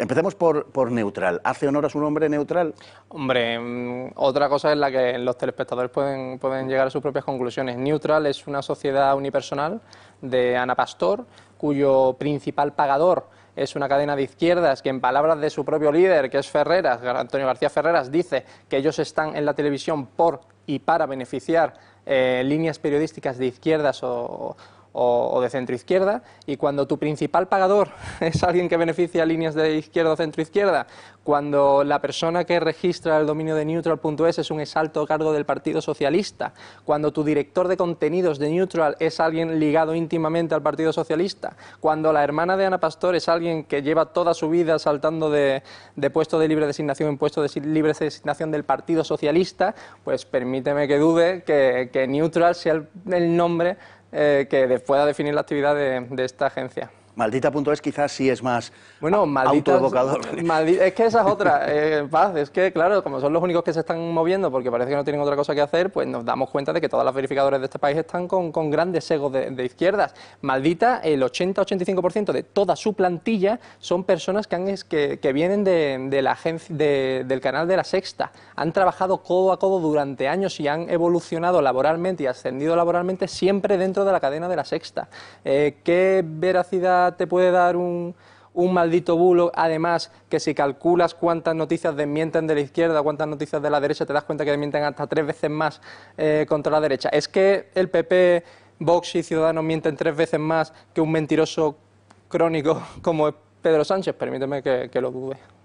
Empecemos por, neutral. ¿Hace honor a su nombre neutral? Hombre, mm, otra cosa es la que los telespectadores pueden, pueden llegar a sus propias conclusiones. Neutral es una sociedad unipersonal de Ana Pastor, cuyo principal pagador es una cadena de izquierdas que en palabras de su propio líder, que es Ferreras, Antonio García Ferreras, dice que ellos están en la televisión por y para beneficiar eh, líneas periodísticas de izquierdas o, o, de centroizquierda, y cuando tu principal pagador es alguien que beneficia líneas de izquierda o centroizquierda, cuando la persona que registra el dominio de neutral.es es un exalto cargo del Partido Socialista, cuando tu director de contenidos de neutral es alguien ligado íntimamente al Partido Socialista, cuando la hermana de Ana Pastor es alguien que lleva toda su vida saltando de, puesto de libre designación en puesto de libre designación del Partido Socialista, pues permíteme que dude que, neutral sea el nombre eh, que pueda definir la actividad de esta agencia. Maldita.es quizás sí es más bueno, maldita, es que esa es otra, eh, paz. Es que, claro, como son los únicos que se están moviendo porque parece que no tienen otra cosa que hacer, pues nos damos cuenta de que todas las verificadoras de este país están con, grandes egos de, izquierdas. Maldita, el 80-85% de toda su plantilla son personas que, vienen de, la agencia, del canal de la Sexta. Han trabajado codo a codo durante años y han evolucionado laboralmente y ascendido laboralmente siempre dentro de la cadena de la Sexta. Eh, ¿Qué veracidad te puede dar un, maldito bulo. Además, que si calculas cuántas noticias desmienten de la izquierda, cuántas noticias de la derecha, te das cuenta que desmienten hasta tres veces más eh, contra la derecha. Es que el PP, Vox y Ciudadanos mienten tres veces más que un mentiroso crónico como es Pedro Sánchez. Permíteme que, que lo dude.